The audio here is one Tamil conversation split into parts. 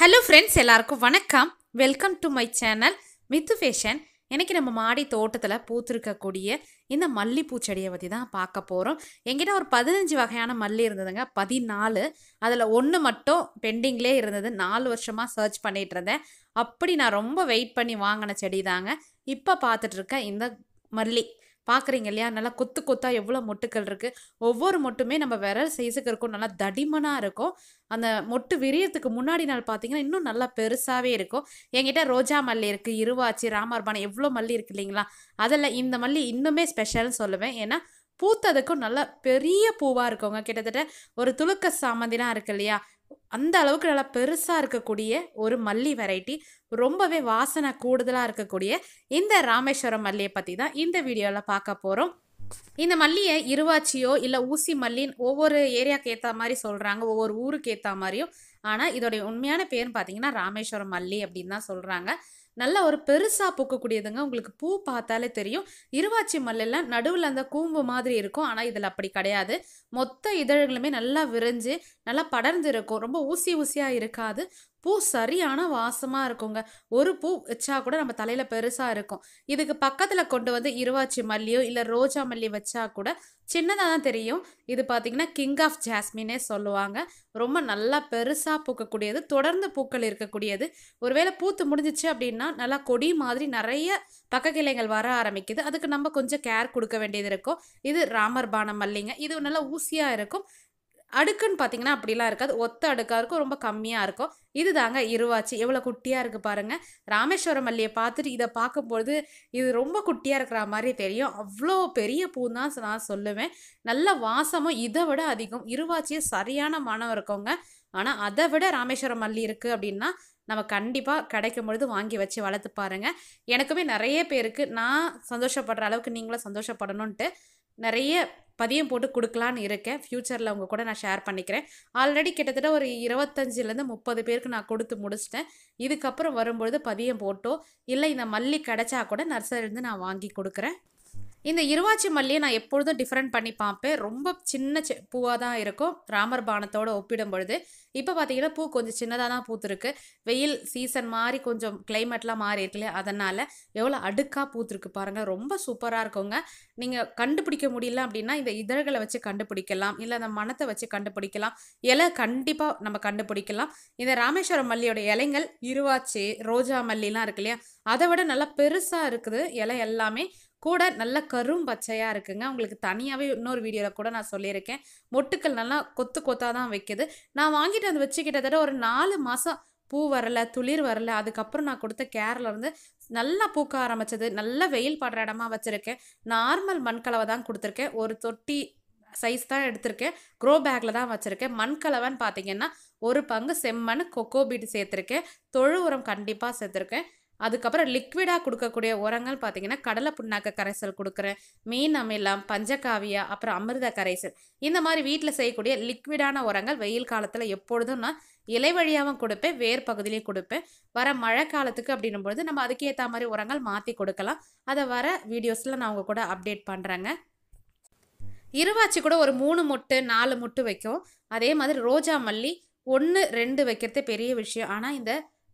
ஹலோ ஃப்ரெண்ட்ஸ் எல்லாருக்கும் வணக்கம் welcome to my channel Mithu fashion இன்றைக்கி நம்ம மாடி தோட்டத்தில் பூத்திருக்கக்கூடிய இந்த மல்லிப்பூ செடியை பற்றி தான் பார்க்க போகிறோம் எங்கிட்ட ஒரு பதினஞ்சு வகையான மல்லி இருந்ததுங்க பதினாலு அதில் ஒன்று மட்டும் பெண்டிங்லே இருந்தது நாலு வருஷமாக சர்ச் பண்ணிகிட்டு இருந்தேன் அப்படி நான் ரொம்ப வெயிட் பண்ணி வாங்கின செடி தாங்க இப்போ பார்த்துட்ருக்கேன் இந்த மல்லி பார்க்குறீங்க இல்லையா நல்லா கொத்து கொத்தாக எவ்வளோ மொட்டுக்கள் இருக்குது ஒவ்வொரு மொட்டுமே நம்ம விரல் சைஸுக்கு இருக்கும் நல்லா தடிமனாக இருக்கும் அந்த மொட்டு விரியறதுக்கு முன்னாடி நாள் பார்த்தீங்கன்னா இன்னும் நல்லா பெருசாகவே இருக்கும் என்கிட்ட ரோஜா மல்லி இருக்குது இருவாச்சி ராமர்பானம் எவ்வளோ மல்லி இருக்குது இல்லைங்களா அதில் இந்த மல்லி இன்னுமே ஸ்பெஷல்னு சொல்லுவேன் ஏன்னா பூத்ததுக்கும் நல்லா பெரிய பூவாக இருக்குங்க கிட்டத்தட்ட ஒரு துளுக்க சாமந்திலாம் இருக்கு இல்லையா அந்த அளவுக்கு நல்லா பெருசாக இருக்கக்கூடிய ஒரு மல்லி வெரைட்டி ரொம்பவே வாசனை கூடுதலாக இருக்கக்கூடிய இந்த ராமேஸ்வரம் மல்லியை பற்றி தான் இந்த வீடியோவில் பார்க்க போகிறோம் இந்த மல்லியை இருவாச்சியோ இல்லை ஊசி மல்லின்னு ஒவ்வொரு ஏரியாவுக்கு ஏற்ற மாதிரி சொல்கிறாங்க ஒவ்வொரு ஊருக்கு ஏற்ற மாதிரியும் ஆனால் இதோடைய உண்மையான பேர்னு பார்த்தீங்கன்னா ராமேஸ்வரம் மல்லி அப்படின்னு தான் சொல்கிறாங்க நல்லா ஒரு பெருசாக பூக்கக்கூடியதுங்க உங்களுக்கு பூ பார்த்தாலே தெரியும் இருவாச்சி மல்லில் நடுவில் அந்த கூம்பு மாதிரி இருக்கும் ஆனால் இதில் அப்படி கிடையாது மொத்த இதழ்களுமே நல்லா விரிஞ்சு நல்லா படர்ந்து இருக்கும் ரொம்ப ஊசி ஊசியாக இருக்காது பூ சரியான வாசமாக இருக்குங்க ஒரு பூ வச்சா கூட நம்ம தலையில் பெருசாக இருக்கும் இதுக்கு பக்கத்தில் கொண்டு வந்து இருவாச்சி மல்லியோ இல்லை ரோஜா மல்லி வச்சா கூட சின்னதாக தான் தெரியும் இது பார்த்திங்கன்னா கிங் ஆஃப் ஜாஸ்மினே சொல்லுவாங்க ரொம்ப நல்லா பெருசாக பூக்கக்கூடியது தொடர்ந்து பூக்கள் இருக்கக்கூடியது ஒருவேளை பூத்து முடிஞ்சிச்சு அப்படின்னா நல்லா கொடி மாதிரி நிறைய பக்க கிளைகள் வர ஆரம்பிக்குது அதுக்கு நம்ம கொஞ்சம் கேர் கொடுக்க வேண்டியது இருக்கும் இது ராமர் பானம் மல்லிங்க இது நல்லா ஊசியாக இருக்கும் அடுக்குன்னு பார்த்தீங்கன்னா அப்படிலாம் இருக்காது ஒத்த அடுக்காக இருக்கும் ரொம்ப கம்மியாக இருக்கும் இது தாங்க இருவாச்சி எவ்வளோ குட்டியாக இருக்குது பாருங்கள் ராமேஸ்வரம் மல்லியை பார்த்துட்டு இதை பார்க்கும்பொழுது இது ரொம்ப குட்டியாக இருக்கிற மாதிரி தெரியும் அவ்வளோ பெரிய பூந்தான் நான் சொல்லுவேன் நல்ல வாசமும் இதை விட அதிகம் இருவாச்சியும் சரியான மனம் இருக்கவங்க ஆனால் அதை விட ராமேஸ்வரம் மல்லி இருக்குது அப்படின்னா நம்ம கண்டிப்பாக கிடைக்கும் பொழுது வாங்கி வச்சு வளர்த்து பாருங்கள் எனக்குமே நிறைய பேருக்கு நான் சந்தோஷப்படுற அளவுக்கு நீங்களும் சந்தோஷப்படணுன்ட்டு நிறைய பதியம் போட்டு கொடுக்கலான்னு இருக்கேன் ஃப்யூச்சரில் உங்கள் கூட நான் ஷேர் பண்ணிக்கிறேன் ஆல்ரெடி கிட்டத்தட்ட ஒரு இருபத்தஞ்சிலேருந்து முப்பது பேருக்கு நான் கொடுத்து முடிச்சிட்டேன் இதுக்கப்புறம் வரும்பொழுது பதியம் போட்டோ இல்லை இந்த மல்லி கிடச்சா கூட நர்சரிலேருந்து நான் வாங்கி கொடுக்குறேன் இந்த இருவாச்சி மல்லியை நான் எப்பொழுதும் டிஃப்ரெண்ட் பண்ணி பார்ப்பேன் ரொம்ப சின்ன பூவாக தான் இருக்கும் ராமர் பானத்தோடு ஒப்பிடும் பொழுது இப்போ பார்த்தீங்கன்னா பூ கொஞ்சம் சின்னதாக தான் பூத்துருக்கு வெயில் சீசன் மாதிரி கொஞ்சம் கிளைமேட்லாம் மாறி இருக்குல்லையா அதனால் எவ்வளோ அடுக்காக பூத்துருக்கு பாருங்கள் ரொம்ப சூப்பராக இருக்குங்க நீங்கள் கண்டுபிடிக்க முடியல அப்படின்னா இந்த இதழ்களை வச்சு கண்டுபிடிக்கலாம் இல்லை அந்த மனத்தை வச்சு கண்டுபிடிக்கலாம் இலை கண்டிப்பாக நம்ம கண்டுபிடிக்கலாம் இந்த ராமேஸ்வரம் மல்லியோட இலைங்கள் இருவாச்சி ரோஜா மல்லிலாம் இருக்கு இல்லையா அதை விட நல்லா பெருசாக இருக்குது இலை எல்லாமே கூட நல்ல கரும் பச்சையாக இருக்குங்க உங்களுக்கு தனியாகவே இன்னொரு வீடியோவில் கூட நான் சொல்லியிருக்கேன் மொட்டுக்கள் நல்லா கொத்து கொத்தாக தான் வைக்குது நான் வாங்கிட்டு வந்து வச்சு கிட்டத்தட்ட ஒரு நாலு மாதம் பூ வரல துளிர் வரல அதுக்கப்புறம் நான் கொடுத்த கேரில் நல்லா பூக்க ஆரம்பிச்சது நல்லா வெயில் படுற இடமா வச்சுருக்கேன் நார்மல் மண்கலவை தான் கொடுத்துருக்கேன் ஒரு தொட்டி சைஸ் தான் எடுத்திருக்கேன் க்ரோ பேக்கில் தான் வச்சுருக்கேன் மண்கலவைன்னு பார்த்தீங்கன்னா ஒரு பங்கு செம்மண் கொக்கோ பீட் சேர்த்துருக்கேன் தொழு உரம் கண்டிப்பாக சேர்த்துருக்கேன் அதுக்கப்புறம் லிக்விடாக கொடுக்கக்கூடிய உரங்கள் பார்த்தீங்கன்னா கடலை புண்ணாக்க கரைசல் கொடுக்குறேன் மீன் அமிலம் பஞ்சகாவியா அப்புறம் அமிர்த கரைசல் இந்த மாதிரி வீட்டில் செய்யக்கூடிய லிக்விடான உரங்கள் வெயில் காலத்தில் எப்பொழுதும் நான் இலை வழியாகவும் கொடுப்பேன் வேர் பகுதியிலையும் கொடுப்பேன் வர மழை காலத்துக்கு அப்படின்னும் பொழுது நம்ம அதுக்கேற்ற மாதிரி உரங்கள் மாற்றி கொடுக்கலாம் அதை வர வீடியோஸில் நான் உங்கள் கூட அப்டேட் பண்ணுறேங்க இருவாச்சி கூட ஒரு மூணு முட்டு நாலு முட்டு வைக்கும் அதே மாதிரி ரோஜா மல்லி ஒன்று ரெண்டு வைக்கிறது பெரிய விஷயம் ஆனால் இந்த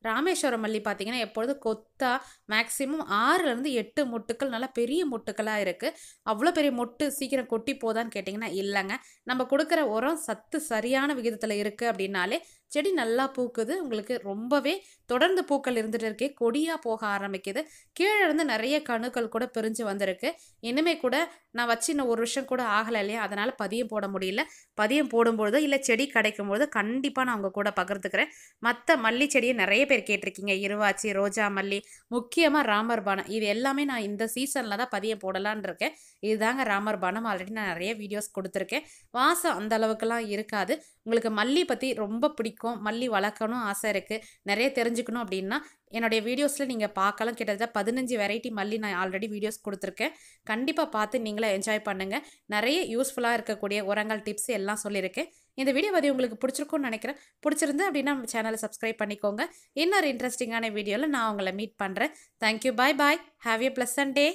ராமேஸ்வரம் மல்லி பார்த்தீங்கன்னா எப்பொழுது கொத்தா மேக்ஸிமம் ஆறுலேருந்து எட்டு மொட்டுக்கள் நல்லா பெரிய மொட்டுக்களாக இருக்குது அவ்வளோ பெரிய மொட்டு சீக்கிரம் கொட்டி போதான்னு கேட்டிங்கன்னா இல்லைங்க நம்ம கொடுக்குற உரம் சத்து சரியான விகிதத்தில் இருக்குது அப்படின்னாலே செடி நல்லா பூக்குது உங்களுக்கு ரொம்பவே தொடர்ந்து பூக்கள் இருந்துகிட்டு இருக்கே கொடியாக போக ஆரம்பிக்குது கீழே இருந்து நிறைய கணுக்கள் கூட பிரிஞ்சு வந்திருக்கு இனிமே கூட நான் வச்சு இன்னும் ஒரு வருஷம் கூட ஆகலை இல்லையா அதனால் பதியம் போட முடியல பதியம் போடும்பொழுது இல்லை செடி கிடைக்கும் கண்டிப்பாக நான் உங்கள் கூட பகிர்ந்துக்கிறேன் மற்ற மல்லி செடியை நிறைய பேர் கேட்டிருக்கீங்க இருவாச்சி ரோஜா மல்லி முக்கியமாக ராமர் பானை இது எல்லாமே நான் இந்த சீசனில் தான் பதியம் போடலான் இருக்கேன் இதுதாங்க ராமர் பானம் ஆல்ரெடி நான் நிறைய வீடியோஸ் கொடுத்துருக்கேன் வாசம் அந்த அளவுக்குலாம் இருக்காது உங்களுக்கு மல்லி பற்றி ரொம்ப பிடிக்கும் மல்லி வளர்க்கணும் ஆசை இருக்குது நிறைய தெரிஞ்சுக்கணும் அப்படின்னா என்னுடைய வீடியோஸில் நீங்கள் பார்க்கலாம் கிட்டத்தட்ட பதினஞ்சு வெரைட்டி மல்லி நான் ஆல்ரெடி வீடியோஸ் கொடுத்துருக்கேன் கண்டிப்பாக பார்த்து நீங்களே என்ஜாய் பண்ணுங்கள் நிறைய யூஸ்ஃபுல்லாக இருக்கக்கூடிய உரங்கள் டிப்ஸ் எல்லாம் சொல்லியிருக்கேன் இந்த வீடியோ பற்றி உங்களுக்கு பிடிச்சிருக்கும்னு நினைக்கிறேன் பிடிச்சிருந்து அப்படின்னா நம்ம சேனலை சப்ஸ்கிரைப் பண்ணிக்கோங்க இன்னொரு இன்ட்ரெஸ்டிங்கான வீடியோவில் நான் உங்களை மீட் பண்ணுறேன் thank you bye bye have a blessed and day